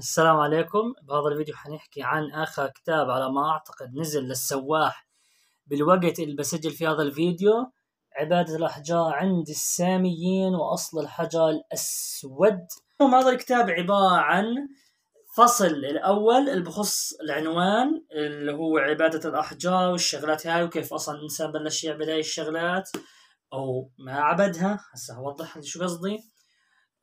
السلام عليكم بهذا الفيديو حنحكي عن آخر كتاب على ما أعتقد نزل للسواح بالوقت اللي بسجل في هذا الفيديو عبادة الأحجار عند الساميين وأصل الحجر الأسود هذا الكتاب عبارة عن فصل الأول اللي بخص العنوان اللي هو عبادة الأحجار والشغلات هاي وكيف أصلا الإنسان بلش يعبد هاي الشغلات أو ما عبدها هسه هوضح شو قصدي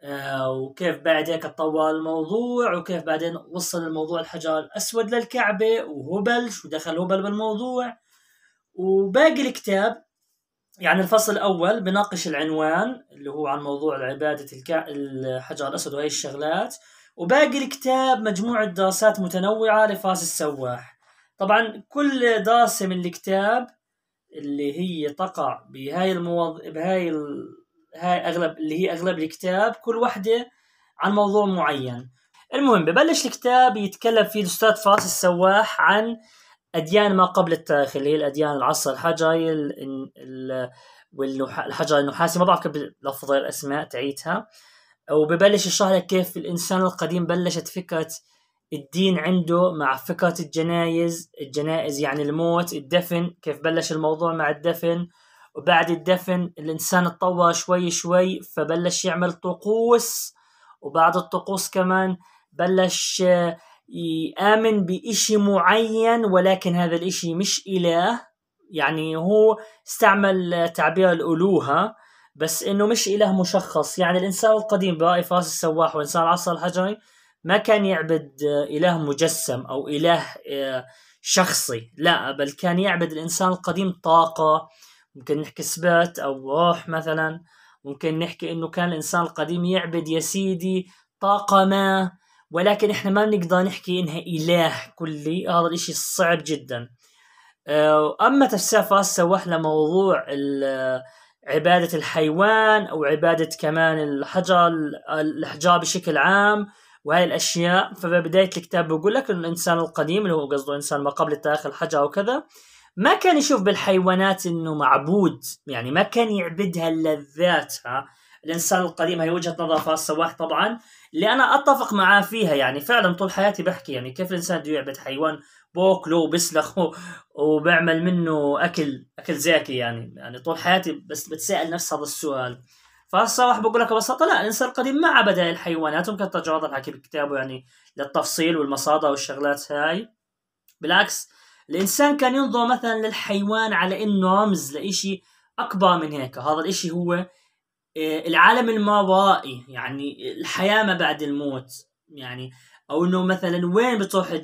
آه، وكيف بعد هيك تطور الموضوع وكيف بعدين وصل الموضوع الحجر الاسود للكعبه وهبل شو دخل هبل بالموضوع وباقي الكتاب يعني الفصل الاول بناقش العنوان اللي هو عن موضوع عباده الكع... الحجر الاسود وهي الشغلات وباقي الكتاب مجموعه دراسات متنوعه لفاس السواح طبعا كل دراسه من الكتاب اللي هي تقع بهاي المواض... بهاي ال... هاي اغلب اللي هي اغلب الكتاب كل وحده عن موضوع معين المهم ببلش الكتاب يتكلم فيه الاستاذ فاصل السواح عن اديان ما قبل التاريخ اللي هي الاديان العصر الحجري والحجر النحاسي ما بعرف كيف لفظ الاسماء تعيتها وببلش يشرح لك كيف الانسان القديم بلشت فكره الدين عنده مع فكره الجنايز الجنائز يعني الموت الدفن كيف بلش الموضوع مع الدفن وبعد الدفن الإنسان اتطور شوي شوي فبلش يعمل طقوس وبعد الطقوس كمان بلش آه، يآمن بإشي معين ولكن هذا الإشي مش إله يعني هو استعمل تعبير الألوهة بس إنه مش إله مشخص يعني الإنسان القديم برأي فاس السواح والإنسان العصر الحجري ما كان يعبد آه، إله مجسم أو إله آه، شخصي لا بل كان يعبد الإنسان القديم طاقة ممكن نحكي سبات او روح مثلا ممكن نحكي انه كان الانسان القديم يعبد يا سيدي طاقه ما ولكن احنا ما بنقدر نحكي انها اله كلي هذا الاشي صعب جدا آه، اما تفسير سواح لموضوع عبادة الحيوان او عبادة كمان الحجر الاحجار بشكل عام وهاي الاشياء فبداية الكتاب بقول لك انه الانسان القديم اللي هو قصده انسان ما قبل التاريخ الحجر وكذا ما كان يشوف بالحيوانات انه معبود يعني ما كان يعبدها لذاتها الانسان القديم هي وجهه نظر فاس واحد طبعا اللي انا اتفق معاه فيها يعني فعلا طول حياتي بحكي يعني كيف الانسان بده يعبد حيوان بوكله وبسلخه وبعمل منه اكل اكل زاكي يعني يعني طول حياتي بس بتسال نفس هذا السؤال فالصراحه بقول لك ببساطه لا الانسان القديم ما عبد الحيوانات ممكن ترجع هذا الحكي بكتابه يعني للتفصيل والمصادر والشغلات هاي بالعكس الانسان كان ينظر مثلا للحيوان على انه رمز لإشي اكبر من هيك هذا الإشي هو آه، العالم الماورائي يعني الحياه ما بعد الموت يعني او انه مثلا وين بتروح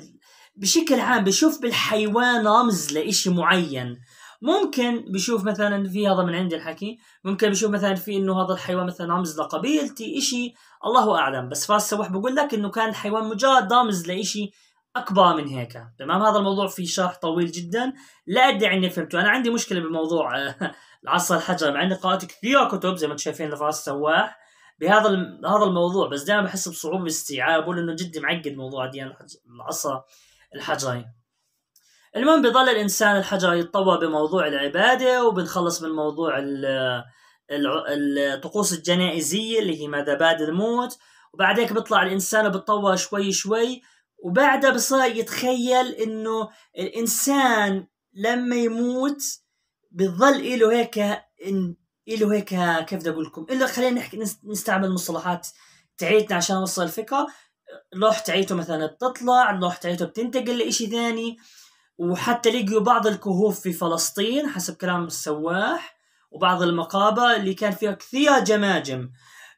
بشكل عام بشوف بالحيوان رمز لإشي معين ممكن بشوف مثلا في هذا من عندي الحكي ممكن بشوف مثلا في انه هذا الحيوان مثلا رمز لقبيلتي إشي الله اعلم بس فاس سوح بقول لك انه كان الحيوان مجرد رمز لإشي اكبر من هيك تمام هذا الموضوع فيه شرح طويل جدا لا ادعي اني فهمته انا عندي مشكله بموضوع العصر الحجر مع اني قرات كثير كتب زي ما انتم شايفين لفراس سواح بهذا هذا الموضوع بس دائما بحس بصعوبه استيعابه لانه جد معقد موضوع ديان العصا الحجري المهم بضل الانسان الحجري يتطور بموضوع العباده وبنخلص من موضوع الطقوس الجنائزيه اللي هي ماذا بعد الموت وبعد هيك بيطلع الانسان وبتطور شوي شوي وبعدها بصير يتخيل انه الانسان لما يموت بتظل له هيك له هيك كيف بدي اقول لكم الا خلينا نحكي نستعمل مصطلحات تعيتنا عشان نوصل الفكره لوح تعيته مثلا بتطلع لوح تعيته بتنتقل لإشي ثاني وحتى لقيوا بعض الكهوف في فلسطين حسب كلام السواح وبعض المقابر اللي كان فيها كثير جماجم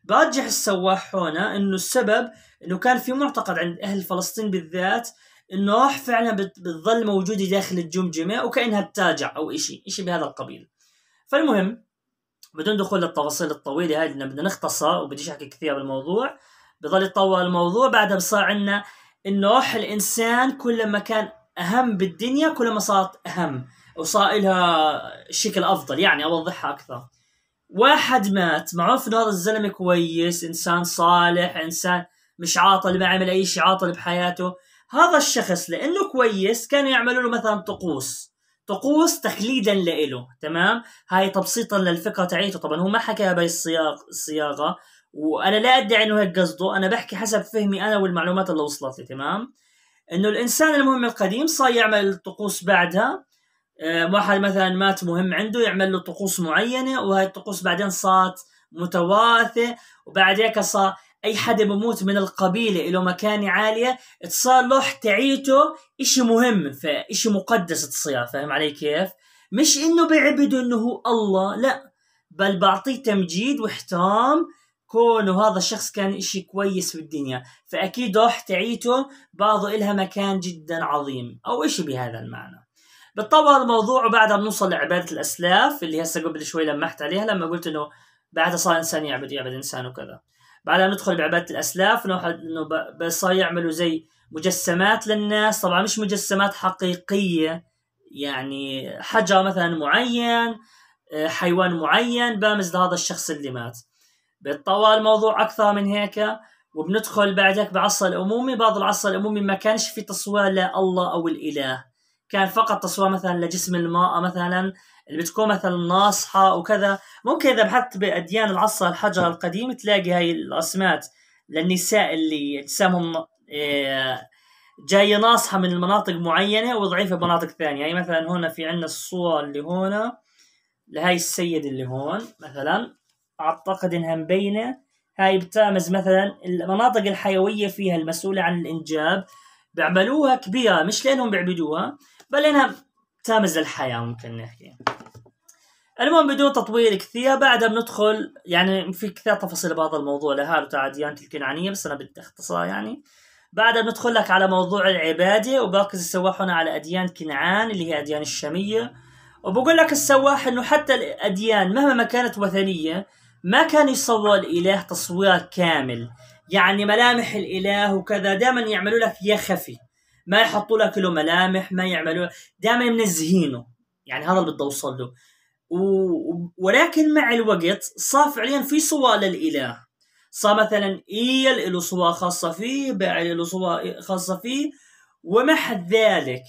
برجح السواح هنا انه السبب انه كان في معتقد عند اهل فلسطين بالذات انه روح فعلا بتظل موجوده داخل الجمجمه وكانها تتاجع او شيء شيء بهذا القبيل فالمهم بدون دخول للتفاصيل الطويله هذه بدنا نختصر وبديش احكي كثير بالموضوع بضل يتطور الموضوع بعدها بصار عندنا انه روح الانسان كل ما كان اهم بالدنيا كل ما صارت اهم وصار لها شكل افضل يعني اوضحها اكثر واحد مات معروف انه هذا الزلمه كويس انسان صالح انسان مش عاطل ما عمل اي شيء عاطل بحياته هذا الشخص لانه كويس كانوا يعملوا له مثلا طقوس طقوس تخليدا لإله تمام هاي تبسيطا للفكره تعيته طبعا هو ما حكى بهي الصياغ الصياغه وانا لا ادعي انه هيك قصده انا بحكي حسب فهمي انا والمعلومات اللي وصلت لي تمام انه الانسان المهم القديم صار يعمل طقوس بعدها آه، واحد مثلا مات مهم عنده يعمل له طقوس معينه وهي الطقوس بعدين صارت متواثه وبعد هيك صار اي حدا بموت من القبيله له مكانه عاليه تصالح تعيته شيء مهم فشيء مقدس تصير فاهم علي كيف مش انه بعبده انه هو الله لا بل بعطيه تمجيد واحترام كونه هذا الشخص كان شيء كويس في الدنيا فاكيد روح تعيته بعضه إلها مكان جدا عظيم او شيء بهذا المعنى بتطور الموضوع وبعدها بنوصل لعبادة الأسلاف اللي هسه قبل شوي لمحت عليها لما قلت إنه بعدها صار إنسان يعبد يعبد إنسان وكذا. بعدها ندخل بعباده الاسلاف انه بصار يعملوا زي مجسمات للناس طبعا مش مجسمات حقيقيه يعني حجر مثلا معين آه، حيوان معين بامز لهذا الشخص اللي مات بيتطور الموضوع اكثر من هيك وبندخل بعد هيك بعصر الامومي بعض العصر الامومي ما كانش في تصوير لله او الاله كان فقط تصوير مثلا لجسم المراه مثلا اللي بتكون مثلا ناصحه وكذا ممكن اذا بحثت باديان العصر الحجر القديم تلاقي هاي الرسمات للنساء اللي اجسامهم آه، جايه ناصحه من المناطق معينه وضعيفه بمناطق ثانيه يعني مثلا هنا في عندنا الصوره اللي هنا لهاي السيد اللي هون مثلا اعتقد انها مبينه هاي بتامز مثلا المناطق الحيويه فيها المسؤوله عن الانجاب بيعملوها كبيره مش لانهم بيعبدوها بل انها تامز الحياة ممكن نحكي المهم بدون تطويل كثير بعدها بندخل يعني في كثير تفاصيل بهذا الموضوع لهالته عديانة الكنعانية بس أنا بدي أختصرها يعني بعدها بندخل لك على موضوع العبادة وبركز السواح هنا على أديان كنعان اللي هي أديان الشامية وبقول لك السواح إنه حتى الأديان مهما ما كانت وثنية ما كان يصور الإله تصوير كامل يعني ملامح الإله وكذا دائما يعملوا لك يا خفي ما يحطوا لك له ملامح ما يعملوا دائما منزهينه يعني هذا اللي بدي اوصل له و... ولكن مع الوقت صار فعليا في صور للاله صار مثلا ايل له صور خاصه فيه بعل له صور خاصه فيه ومع ذلك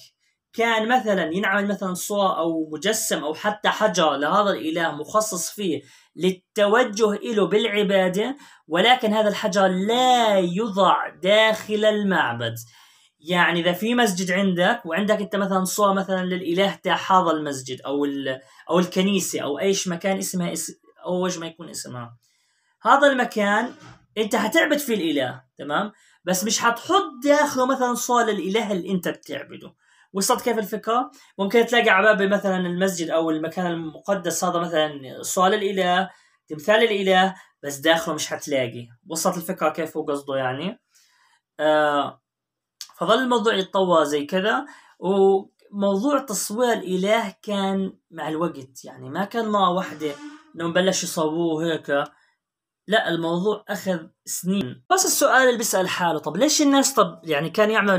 كان مثلا ينعمل مثلا صور أو مجسم أو حتى حجر لهذا الإله مخصص فيه للتوجه إله بالعبادة ولكن هذا الحجر لا يضع داخل المعبد يعني اذا في مسجد عندك وعندك انت مثلا صوره مثلا للاله تاع هذا المسجد او او الكنيسه او ايش مكان اسمها اس ايش ما يكون اسمها هذا المكان انت حتعبد فيه الاله تمام بس مش حتحط داخله مثلا صوره للاله اللي انت بتعبده وصلت كيف الفكره؟ ممكن تلاقي على باب مثلا المسجد او المكان المقدس هذا مثلا صوره للاله تمثال الاله بس داخله مش حتلاقي وصلت الفكره كيف هو قصده يعني؟ آه فظل الموضوع يتطور زي كذا وموضوع تصوير الاله كان مع الوقت يعني ما كان مره واحده انهم بلشوا يصوروه هيك لا الموضوع اخذ سنين بس السؤال اللي بيسال حاله طب ليش الناس طب يعني كان يعملوا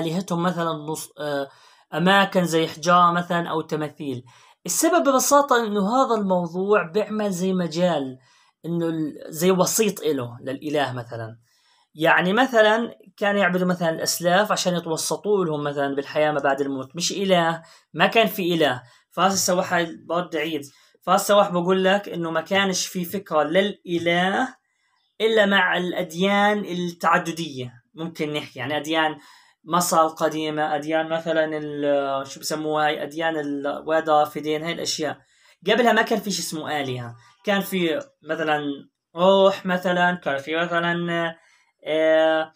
الهتهم مثلا نص اماكن زي حجاره مثلا او تماثيل السبب ببساطه انه هذا الموضوع بيعمل زي مجال انه زي وسيط له للاله مثلا يعني مثلا كانوا يعبدوا مثلا الاسلاف عشان يتوسطوا لهم مثلا بالحياه ما بعد الموت مش اله ما كان في اله فهسه سواح برد عيد فهسه واحد بقول لك انه ما كانش في فكره للاله الا مع الاديان التعدديه ممكن نحكي يعني اديان مصر القديمة أديان مثلا شو بسموها هاي أديان الوادة دين هاي الأشياء قبلها ما كان في شيء اسمه آلهة كان في مثلا روح مثلا كان في مثلا آه،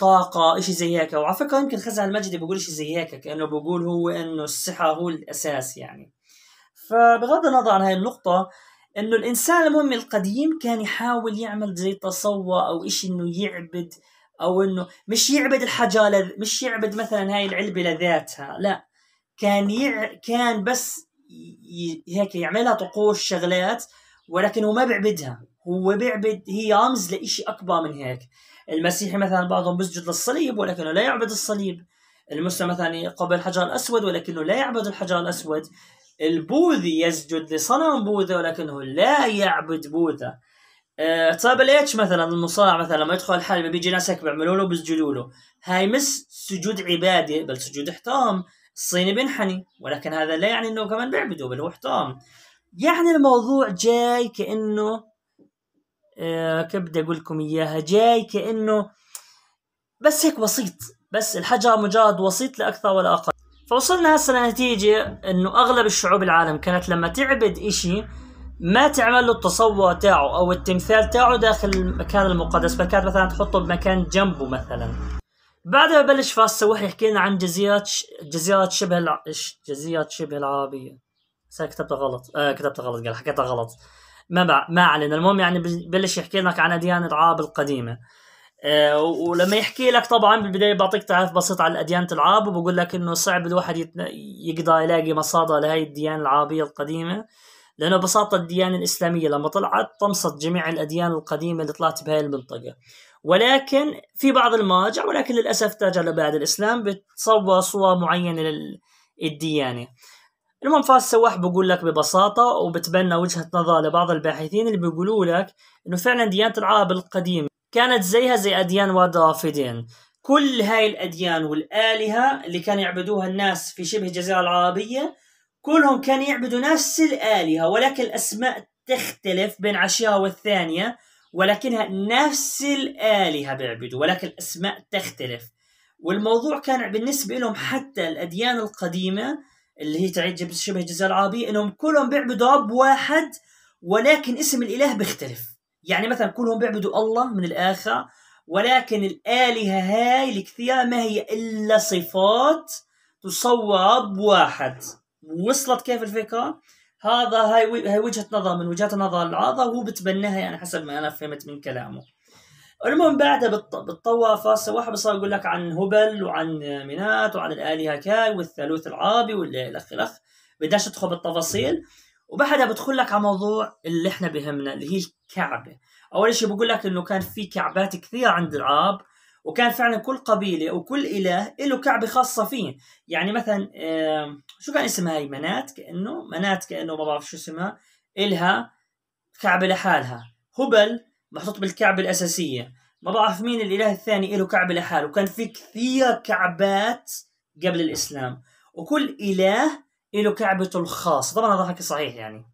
طاقة اشي زي هيك وعلى فكرة يمكن خزعل المجدي بيقول اشي زي هيك كأنه بيقول هو انه السحر هو الاساس يعني فبغض النظر عن هاي النقطة انه الانسان المهم القديم كان يحاول يعمل زي تصور او اشي انه يعبد او انه مش يعبد الحجر لذ... مش يعبد مثلا هاي العلبة لذاتها لا كان يع... كان بس ي... هيك يعملها طقوس شغلات ولكن هو ما بيعبدها هو بيعبد هي رمز لإشي أكبر من هيك المسيحي مثلا بعضهم بيسجد للصليب ولكنه لا يعبد الصليب المسلم مثلا يقبل الحجر الأسود ولكنه لا يعبد الحجر الأسود البوذي يسجد لصنم بوذا ولكنه لا يعبد بوذا أه طيب اتش مثلا المصارع مثلا لما يدخل الحلبة بيجي ناس هيك بيعملوا له بيسجدوا له هاي مش سجود عبادة بل سجود احترام الصيني بينحني ولكن هذا لا يعني انه كمان بيعبده بل هو احترام يعني الموضوع جاي كانه آه، كيف بدي اقول لكم اياها جاي كانه بس هيك وسيط بس الحجر مجرد وسيط لا اكثر ولا اقل فوصلنا هسه لنتيجة انه اغلب الشعوب العالم كانت لما تعبد اشي ما تعمل له التصور تاعه او التمثال تاعه داخل المكان المقدس فكانت مثلا تحطه بمكان جنبه مثلا بعد ما بلش فاس سوح يحكي لنا عن جزيرة ش... جزيرة شبه الع... جزيرة شبه العربية كتبتها غلط آه كتبتها غلط قال حكيتها غلط ما بع... ما علينا المهم يعني بلش يحكي لك عن اديان العرب القديمه أه ولما يحكي لك طبعا بالبدايه بعطيك تعريف بسيط على اديان العرب وبقول لك انه صعب الواحد يت... يقدر يلاقي مصادر لهي الديانه العربيه القديمه لانه ببساطه الديانه الاسلاميه لما طلعت طمست جميع الاديان القديمه اللي طلعت بهاي المنطقه ولكن في بعض المراجع ولكن للاسف ترجع لبعد الاسلام بتصور صور معينه للديانه لل... المهم فاز سواح بقول لك ببساطة وبتبنى وجهة نظر لبعض الباحثين اللي بيقولوا لك إنه فعلا ديانة العرب القديمة كانت زيها زي أديان واد رافدين كل هاي الأديان والآلهة اللي كانوا يعبدوها الناس في شبه الجزيرة العربية كلهم كانوا يعبدوا نفس الآلهة ولكن الأسماء تختلف بين عشيرة والثانية ولكنها نفس الآلهة بيعبدوا ولكن الأسماء تختلف والموضوع كان بالنسبة لهم حتى الأديان القديمة اللي هي تعيد شبه الجزيره العربيه انهم كلهم بيعبدوا رب واحد ولكن اسم الاله بيختلف يعني مثلا كلهم بيعبدوا الله من الاخر ولكن الالهه هاي الكثيره ما هي الا صفات تصور رب واحد وصلت كيف الفكره؟ هذا هاي وجهه نظر من وجهات نظر العاضة وهو بتبناها يعني حسب ما انا فهمت من كلامه. المهم بعدها بتطوى فاصل واحد بصير يقول لك عن هبل وعن مينات وعن الالهه كاي والثالوث العابي والإلخ إلخ بداش ادخل بالتفاصيل وبعدها بدخل لك على موضوع اللي احنا بهمنا اللي هي الكعبه اول شيء بقول لك انه كان في كعبات كثيرة عند العرب وكان فعلا كل قبيله وكل اله له كعبه خاصه فيه يعني مثلا شو كان اسمها هي منات كانه منات كانه ما بعرف شو اسمها الها كعبه لحالها هبل محطوط بالكعبة الأساسية ما بعرف مين الإله الثاني له كعبة لحاله وكان في كثير كعبات قبل الإسلام وكل إله له كعبته الخاصة طبعا هذا حكي صحيح يعني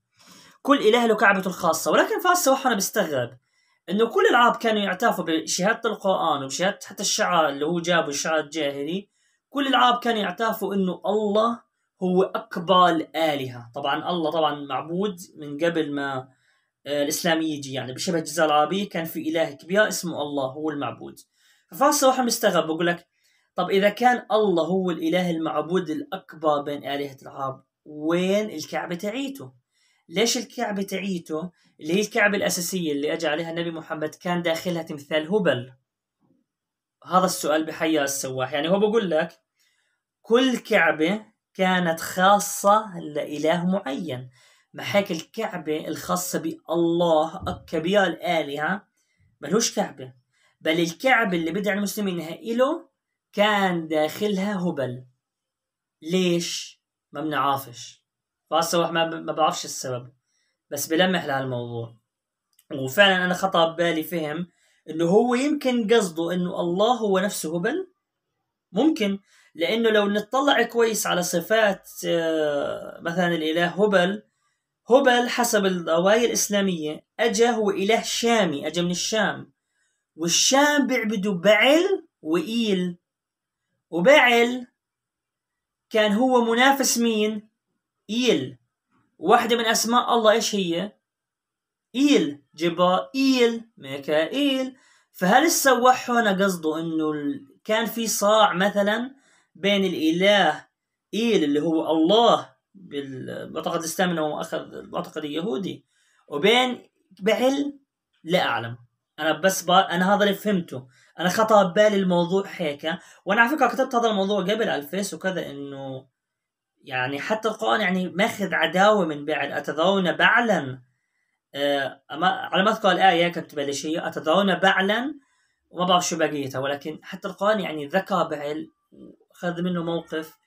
كل إله له كعبته الخاصة ولكن في واحد أنا بستغرب انه كل العرب كانوا يعترفوا بشهاده القران وشهادة حتى الشعر اللي هو جابه الشعر الجاهلي كل العرب كانوا يعترفوا انه الله هو اكبر الالهه طبعا الله طبعا معبود من قبل ما آه، الاسلاميه يعني بشبه الجزيره العربيه كان في اله كبير اسمه الله هو المعبود ففارس واحد مستغرب بقول لك طب اذا كان الله هو الاله المعبود الاكبر بين الهه العرب وين الكعبه تعيته؟ ليش الكعبه تعيته اللي هي الكعبه الاساسيه اللي اجى عليها النبي محمد كان داخلها تمثال هبل؟ هذا السؤال بحير السواح يعني هو بقول لك كل كعبه كانت خاصه لاله معين محاك الكعبة الخاصة بالله الكبير الآلهة ملوش كعبة بل الكعبة اللي بدع المسلمين إنها إله كان داخلها هبل ليش؟ ما بنعرفش فأصلا ما, ما بعرفش السبب بس بلمح لهالموضوع وفعلا أنا خطأ ببالي فهم إنه هو يمكن قصده إنه الله هو نفسه هبل ممكن لانه لو نطلع كويس على صفات آه، مثلا الاله هبل هبل حسب الرواية الإسلامية أجا هو إله شامي أجا من الشام والشام بيعبدوا بعل وإيل وبعل كان هو منافس مين؟ إيل واحدة من أسماء الله إيش هي؟ إيل جبرائيل ميكائيل فهل السواح هنا قصده إنه كان في صاع مثلا بين الإله إيل اللي هو الله بالمعتقد الاسلامي انه اخذ المعتقد اليهودي وبين بعلم لا اعلم انا بس با... انا هذا اللي فهمته انا خطا ببالي الموضوع هيك وانا على فكره كتبت هذا الموضوع قبل على الفيس وكذا انه يعني حتى القران يعني ماخذ عداوه من بعل اتذرون بعلا آه على ما اذكر الايه كانت بلشيه اتذرون بعلا وما بعرف شو بقيتها ولكن حتى القران يعني ذكر بعل وخذ منه موقف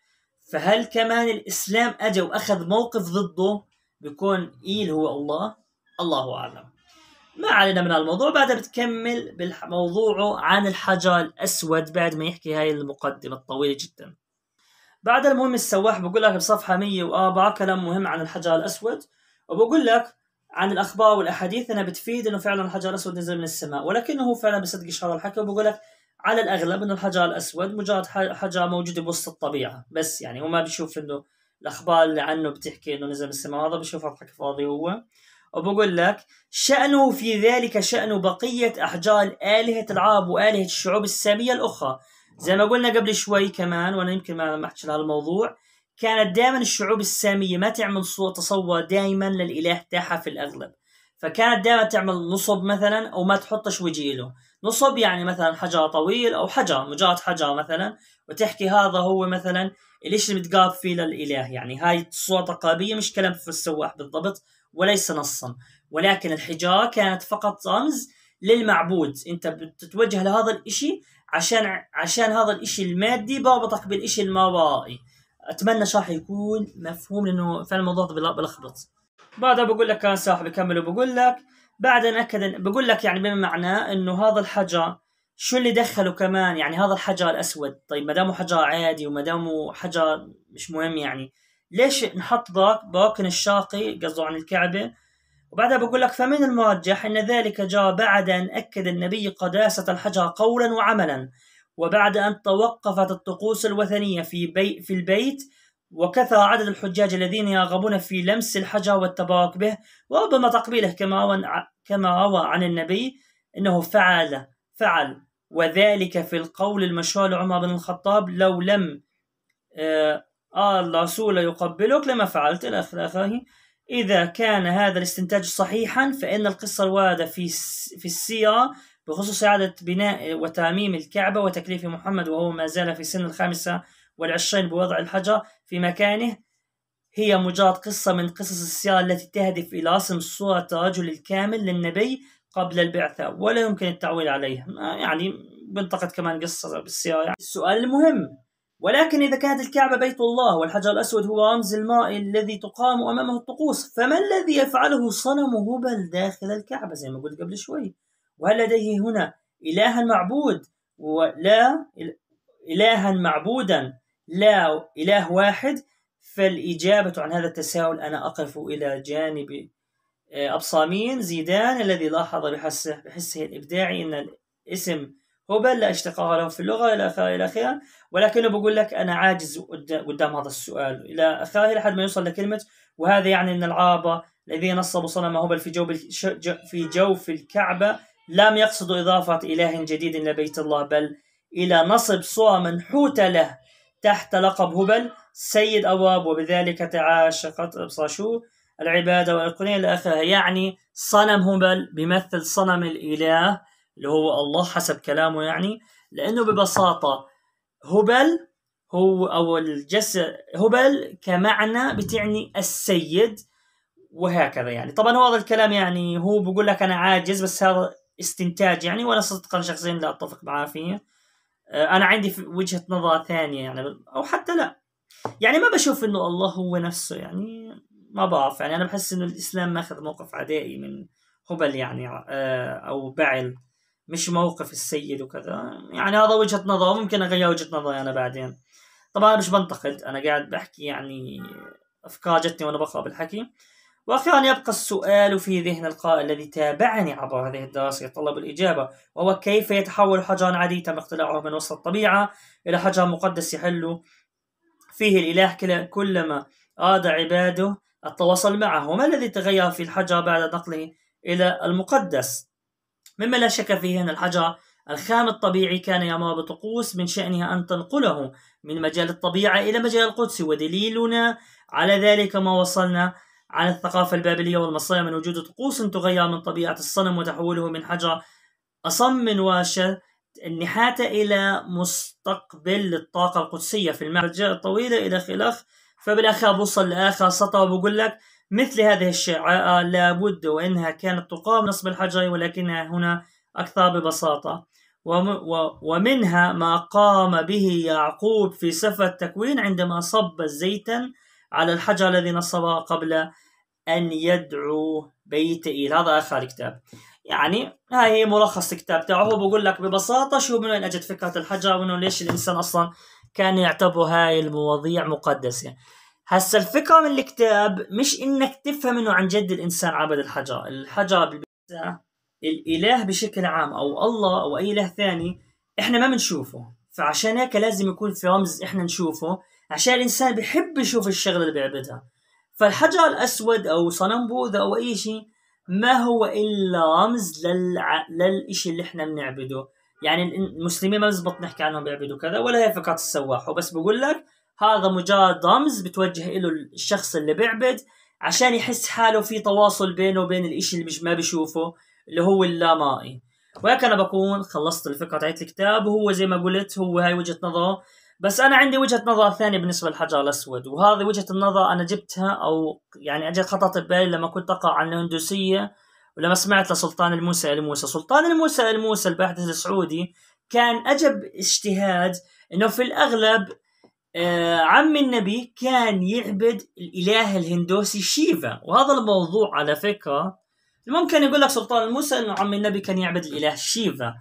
فهل كمان الاسلام اجى واخذ موقف ضده بكون ايل هو الله الله اعلم ما علينا من الموضوع بعدها بتكمل بموضوعه عن الحجر الاسود بعد ما يحكي هاي المقدمه الطويله جدا بعد المهم السواح بقول لك بصفحه 104 كلام مهم عن الحجر الاسود وبقول لك عن الاخبار والاحاديث انها بتفيد انه فعلا الحجر الاسود نزل من السماء ولكنه فعلا بصدق شهر الحكي وبقول لك على الاغلب انه الحجر الاسود مجرد حجره موجوده بوسط الطبيعه بس يعني وما بيشوف انه الاخبار اللي عنه بتحكي انه نزل من السماء هذا بشوف ركك فاضي هو وبقول لك شأنه في ذلك شأن بقية أحجار آلهة العرب وآلهة الشعوب السامية الأخرى زي ما قلنا قبل شوي كمان وأنا يمكن ما أحكي لهذا الموضوع كانت دائما الشعوب السامية ما تعمل صور تصور دائما للإله تاعها في الأغلب فكانت دائما تعمل نصب مثلا أو ما تحطش وجه له نصب يعني مثلا حجر طويل او حجر مجرد حجر مثلا وتحكي هذا هو مثلا ليش متقاب فيه للاله يعني هاي صوره تقابيه مش كلام في السواح بالضبط وليس نصا ولكن الحجاره كانت فقط رمز للمعبود انت بتتوجه لهذا الاشي عشان عشان هذا الاشي المادي بربطك بالاشي المرائي اتمنى شرح يكون مفهوم لانه فعلا الموضوع بلخبط بعدها بقول لك كان صاحبي كمل وبقول لك بعد أن أكد بقول لك يعني بمعنى أنه هذا الحجر شو اللي دخله كمان يعني هذا الحجر الأسود طيب ما دامه حجر عادي وما دامه حجر مش مهم يعني ليش نحط باكن الشرقي قصده عن الكعبة وبعدها بقول لك فمن المرجح أن ذلك جاء بعد أن أكد النبي قداسة الحجر قولا وعملا وبعد أن توقفت الطقوس الوثنية في, بي في البيت وكثر عدد الحجاج الذين يرغبون في لمس الحجر والتبارك به وربما تقبيله كما روى كما روى عن النبي انه فعل فعل وذلك في القول المشهور لعمر بن الخطاب لو لم آه, آه، الرسول يقبلك لما فعلت الى اخره اذا كان هذا الاستنتاج صحيحا فان القصه الوارده في في السيره بخصوص إعادة بناء وترميم الكعبة وتكليف محمد وهو ما زال في سن الخامسة والعشرين بوضع الحجر في مكانه هي مجرد قصة من قصص السيرة التي تهدف إلى رسم صورة الرجل الكامل للنبي قبل البعثة ولا يمكن التعويل عليها يعني بنطقت كمان قصة بالسيرة يعني السؤال المهم ولكن إذا كانت الكعبة بيت الله والحجر الأسود هو رمز الماء الذي تقام أمامه الطقوس فما الذي يفعله صنم هبل داخل الكعبة زي ما قلت قبل شوي وهل لديه هنا إلها معبود ولا إلها معبودا لا إله واحد فالإجابة عن هذا التساؤل أنا أقف إلى جانب آه، أبصامين زيدان الذي لاحظ بحسه, بحسه الإبداعي أن الاسم هوبل لا اشتقاق له في اللغة إلى آخره إلى آخره ولكنه بقول لك أنا عاجز قدام هذا السؤال إلى آخره لحد ما يوصل لكلمة وهذا يعني أن العرب الذين نصبوا صنم هوبل في جوف في جوف الكعبة لم يقصدوا إضافة إله جديد إلى بيت الله بل إلى نصب صورة منحوتة له تحت لقب هبل سيد أواب وبذلك تعاشقت أبصاشو العبادة والقنية إلى آخره يعني صنم هبل بيمثل صنم الإله اللي هو الله حسب كلامه يعني لأنه ببساطة هبل هو أو الجسد هبل كمعنى بتعني السيد وهكذا يعني طبعا هو هذا الكلام يعني هو بقول لك أنا عاجز بس هذا استنتاج يعني ولا صدقا شخصيا لا أتفق معاه فيه آه، انا عندي وجهه نظر ثانيه يعني او حتى لا يعني ما بشوف انه الله هو نفسه يعني ما بعرف يعني انا بحس انه الاسلام ماخذ موقف عدائي من هبل يعني آه، او بعل مش موقف السيد وكذا يعني هذا وجهه نظر ممكن اغير وجهه نظري انا بعدين طبعا انا مش بنتقد انا قاعد بحكي يعني افكار جتني وانا بقرا بالحكي واخيرا يبقى السؤال في ذهن القارئ الذي تابعني عبر هذه الدراسه يتطلب الاجابه وهو كيف يتحول حجر عادي تم اقتلاعه من وسط الطبيعه الى حجر مقدس يحل فيه الاله كلما اراد عباده التواصل معه وما الذي تغير في الحجر بعد نقله الى المقدس مما لا شك فيه ان الحجر الخام الطبيعي كان يمر بطقوس من شأنها أن تنقله من مجال الطبيعة إلى مجال القدس ودليلنا على ذلك ما وصلنا عن الثقافة البابلية والمصرية من وجود طقوس تغير من طبيعة الصنم وتحوله من حجر أصم واشة النحاتة إلى مستقبل للطاقة القدسية في المعرجة الطويلة إلى خلاف فبالأخير بوصل لآخر سطر وبقول لك مثل هذه الشعراء لابد وإنها كانت تقام نصب الحجر ولكنها هنا أكثر ببساطة ومنها ما قام به يعقوب في سفر التكوين عندما صب زيتا على الحجر الذي نصب قبل أن يدعو بيت إيل هذا آخر كتاب يعني هاي ملخص الكتاب تاعه هو بقول لك ببساطة شو من وين أجت فكرة الحجر وإنه ليش الإنسان أصلا كان يعتبر هاي المواضيع مقدسة هسا الفكرة من الكتاب مش إنك تفهم إنه عن جد الإنسان عبد الحجر الحجر بالبساطة الإله بشكل عام أو الله أو أي إله ثاني إحنا ما بنشوفه فعشان هيك لازم يكون في رمز إحنا نشوفه عشان الانسان بيحب يشوف الشغله اللي بيعبدها فالحجر الاسود او صنم بوذا او اي شيء ما هو الا رمز للع... للشيء اللي احنا بنعبده يعني المسلمين ما بزبط نحكي عنهم بيعبدوا كذا ولا هي فكره السواح وبس بقول لك هذا مجرد رمز بتوجه له الشخص اللي بيعبد عشان يحس حاله في تواصل بينه وبين الإشي اللي مش ما بيشوفه اللي هو اللامائي وهيك انا بكون خلصت الفكره تاعت الكتاب وهو زي ما قلت هو هاي وجهه نظره بس انا عندي وجهه نظر ثانيه بالنسبه للحجر الاسود وهذه وجهه النظر انا جبتها او يعني اجت خطط ببالي لما كنت اقرا عن الهندوسيه ولما سمعت لسلطان الموسى الموسى سلطان الموسى الموسى الباحث السعودي كان اجب اجتهاد انه في الاغلب آه، عم النبي كان يعبد الاله الهندوسي شيفا وهذا الموضوع على فكره ممكن يقول لك سلطان الموسى انه عم النبي كان يعبد الاله شيفا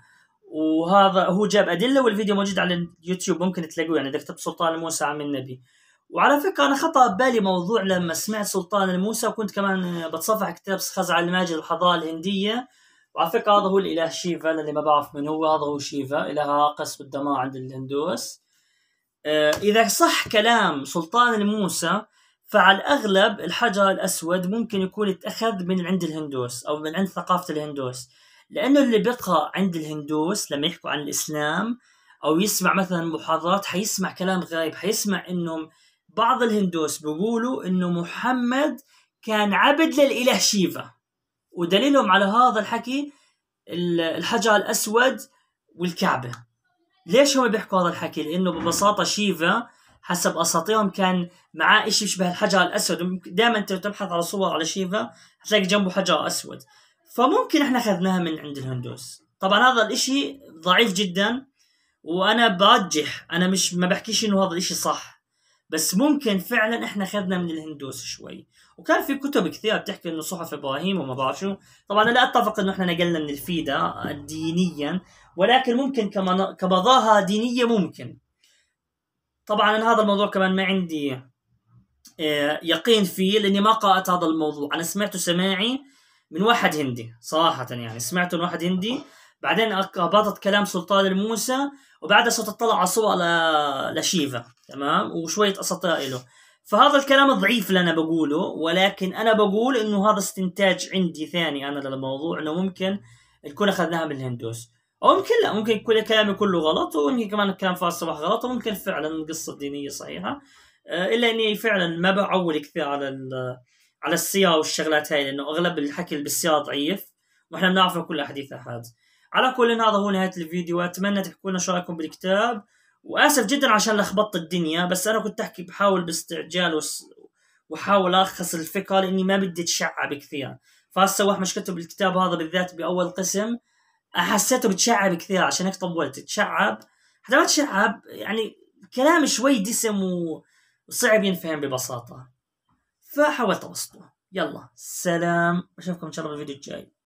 وهذا هو جاب ادله والفيديو موجود على اليوتيوب ممكن تلاقوه يعني اذا كتبت سلطان الموسى عم النبي وعلى فكره انا خطا ببالي موضوع لما سمعت سلطان الموسى وكنت كمان بتصفح كتاب خزع الماجد الحضاره الهنديه وعلى فكره هذا هو الاله شيفا اللي ما بعرف من هو هذا هو شيفا اله راقص بالدمار عند الهندوس آه، اذا صح كلام سلطان الموسى فعلى الاغلب الحجر الاسود ممكن يكون اتاخذ من عند الهندوس او من عند ثقافه الهندوس لأنه اللي بيقرأ عند الهندوس لما يحكوا عن الإسلام أو يسمع مثلا محاضرات حيسمع كلام غريب حيسمع إنهم بعض الهندوس بيقولوا إنه محمد كان عبد للإله شيفا ودليلهم على هذا الحكي الحجر الأسود والكعبة ليش هم بيحكوا هذا الحكي؟ لأنه ببساطة شيفا حسب اساطيرهم كان معاه شيء يشبه الحجر الاسود دائما انت تبحث على صور على شيفا حتلاقي جنبه حجر اسود فممكن احنا اخذناها من عند الهندوس طبعا هذا الاشي ضعيف جدا وانا برجح انا مش ما بحكيش انه هذا الاشي صح بس ممكن فعلا احنا اخذنا من الهندوس شوي وكان في كتب كثير بتحكي انه صحف ابراهيم وما بعرف شو طبعا انا لا اتفق انه احنا نقلنا من الفيدا دينيا ولكن ممكن كمان دينيه ممكن طبعا انا هذا الموضوع كمان ما عندي آه، يقين فيه لاني ما قرات هذا الموضوع انا سمعته سماعي من واحد هندي صراحه يعني سمعته من واحد هندي بعدين ربطت كلام سلطان الموسى وبعدها صرت اطلع على صور لشيفا تمام وشويه اساطير له فهذا الكلام ضعيف اللي انا بقوله ولكن انا بقول انه هذا استنتاج عندي ثاني انا للموضوع انه ممكن الكون اخذناها من الهندوس او ممكن لا ممكن كل كلامي كله غلط وممكن كمان الكلام فارس صباح غلط وممكن فعلا القصه الدينيه صحيحه آه، الا اني فعلا ما بعول كثير على على السيا والشغلات هاي لانه اغلب الحكي بالصياغ ضعيف واحنا بنعرف كل احاديث احاد على كل هذا هو نهايه الفيديو اتمنى تحكوا لنا شو رايكم بالكتاب واسف جدا عشان لخبطت الدنيا بس انا كنت احكي بحاول باستعجال وحاول واحاول الخص الفكره لاني ما بدي اتشعب كثير فهسه واحد مشكلته بالكتاب هذا بالذات باول قسم حسيته بتشعب كثير عشان هيك طولت تشعب حتى ما تشعب يعني كلام شوي دسم وصعب ينفهم ببساطه فحاولت ابسطه يلا سلام اشوفكم ان شاء الله بالفيديو الجاي